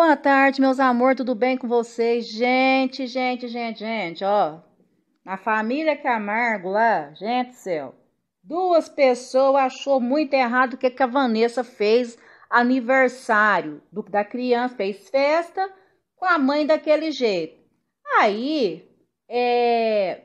Boa tarde, meus amor, tudo bem com vocês? Gente, gente, gente, gente, ó. Na família Camargo lá, gente do céu. Duas pessoas achou muito errado o que, que a Vanessa fez aniversário do, da criança, fez festa com a mãe daquele jeito. Aí, é...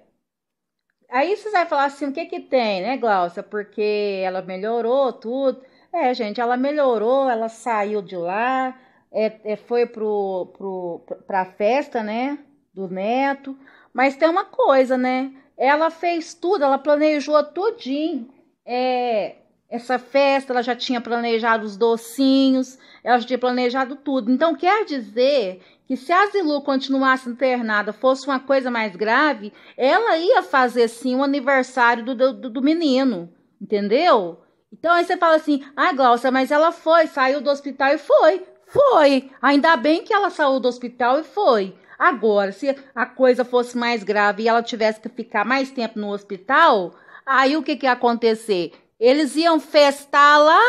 Aí vocês vão falar assim, o que que tem, né, Glaucia? Porque ela melhorou tudo. É, gente, ela melhorou, ela saiu de lá, é, é, foi pro, pro, pra festa, né? Do neto. Mas tem uma coisa, né? Ela fez tudo, ela planejou tudinho. É, essa festa, ela já tinha planejado os docinhos, ela já tinha planejado tudo. Então, quer dizer que se a Zilu continuasse internada, fosse uma coisa mais grave, ela ia fazer sim o aniversário do, do, do menino, entendeu? Então aí você fala assim, ah, Glaucia, mas ela foi, saiu do hospital e foi. Foi. Ainda bem que ela saiu do hospital e foi. Agora, se a coisa fosse mais grave e ela tivesse que ficar mais tempo no hospital, aí o que, que ia acontecer? Eles iam festar lá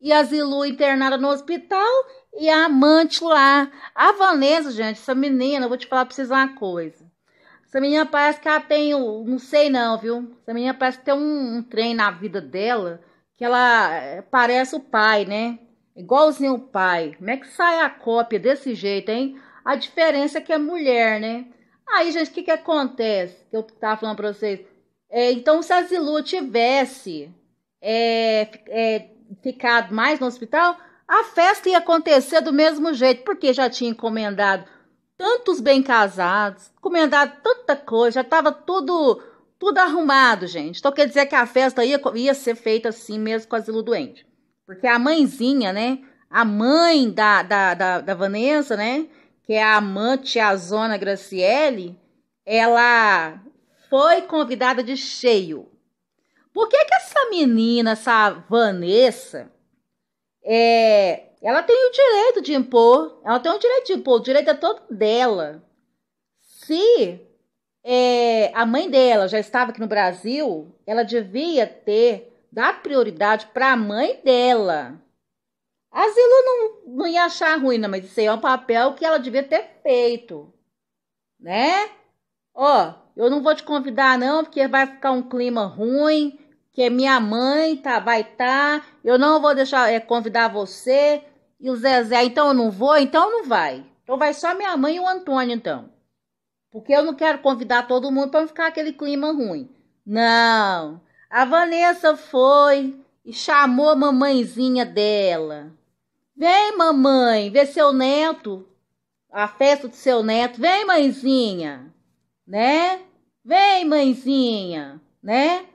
e a Zilu internada no hospital e a amante lá. A Vanessa, gente, essa menina, eu vou te falar pra vocês uma coisa. Essa menina parece que ela tem, não sei não, viu? Essa menina parece que tem um, um trem na vida dela que ela eh, parece o pai, né? Igualzinho o pai. Como é que sai a cópia desse jeito, hein? A diferença é que é mulher, né? Aí, gente, o que, que acontece? Que eu tava falando pra vocês. É, então, se a Zilu tivesse é, é, ficado mais no hospital, a festa ia acontecer do mesmo jeito, porque já tinha encomendado tantos bem casados, encomendado tanta coisa, já estava tudo, tudo arrumado, gente. Então, quer dizer que a festa ia, ia ser feita assim mesmo com a Zilu doente. Porque a mãezinha, né? A mãe da, da, da, da Vanessa, né? Que é a amante, a Zona Graciele, ela foi convidada de cheio. Por que, que essa menina, essa Vanessa, é, ela tem o direito de impor, ela tem o direito de impor, o direito é todo dela. Se é, a mãe dela já estava aqui no Brasil, ela devia ter dá prioridade para a mãe dela. A Zilu não, não ia achar ruim, não, mas isso aí é um papel que ela devia ter feito, né? Ó, eu não vou te convidar não, porque vai ficar um clima ruim, que é minha mãe, tá, vai tá, eu não vou deixar é, convidar você e o Zezé, então eu não vou, então não vai. Então vai só minha mãe e o Antônio, então. Porque eu não quero convidar todo mundo para ficar aquele clima ruim. Não, a Vanessa foi e chamou a mamãezinha dela. Vem, mamãe, ver seu neto, a festa do seu neto. Vem, mãezinha, né? Vem, mãezinha, né?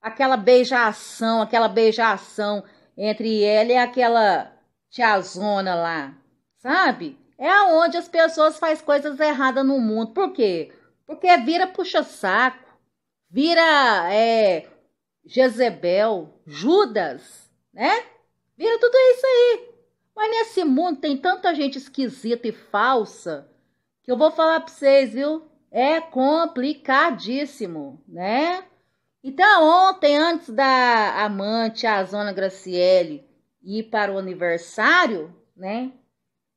Aquela beijação, aquela beijação entre ela e aquela tiazona lá, sabe? É aonde as pessoas fazem coisas erradas no mundo. Por quê? Porque vira puxa-saco, vira é, Jezebel, Judas, né? Vira tudo isso aí. Mas nesse mundo tem tanta gente esquisita e falsa que eu vou falar para vocês, viu? É complicadíssimo, né? Então, ontem, antes da amante, a Zona Graciele, ir para o aniversário, né?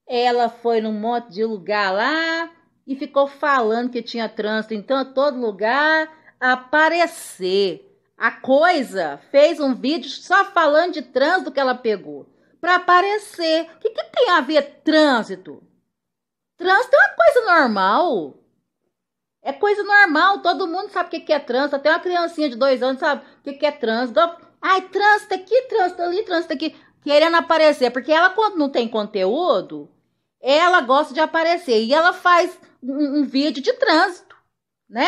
Ela foi num monte de lugar lá e ficou falando que tinha trânsito. Então, todo lugar aparecer. A coisa fez um vídeo só falando de trânsito que ela pegou. Para aparecer. O que, que tem a ver trânsito? Trânsito é uma coisa normal. É coisa normal, todo mundo sabe o que é trânsito. Até uma criancinha de dois anos sabe o que é trânsito. Ai, trânsito tá aqui, trânsito tá ali, trânsito tá aqui. Querendo aparecer. Porque ela, quando não tem conteúdo, ela gosta de aparecer. E ela faz um, um vídeo de trânsito, né?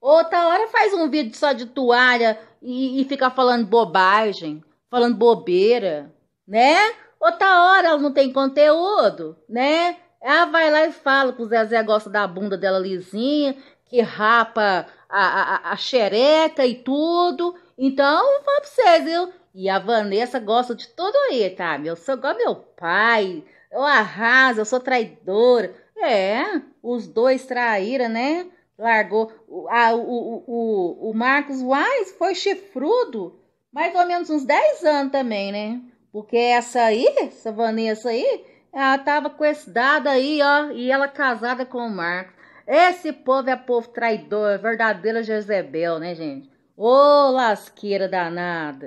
Outra hora faz um vídeo só de toalha e, e fica falando bobagem, falando bobeira, né? Outra hora ela não tem conteúdo, né? Ela vai lá e fala que o Zezé gosta da bunda dela lisinha, que rapa a, a, a xereca e tudo. Então, fala pra vocês, viu? E a Vanessa gosta de tudo aí, tá? Eu sou igual meu pai, eu arraso, eu sou traidora. É, os dois traíram, né? largou. O, a, o, o, o Marcos Wise foi chifrudo mais ou menos uns 10 anos também, né? Porque essa aí, essa Vanessa aí, ela tava com esse dado aí, ó, e ela casada com o Marcos. Esse povo é povo traidor, é verdadeira Jezebel, né, gente? Ô, lasqueira danada!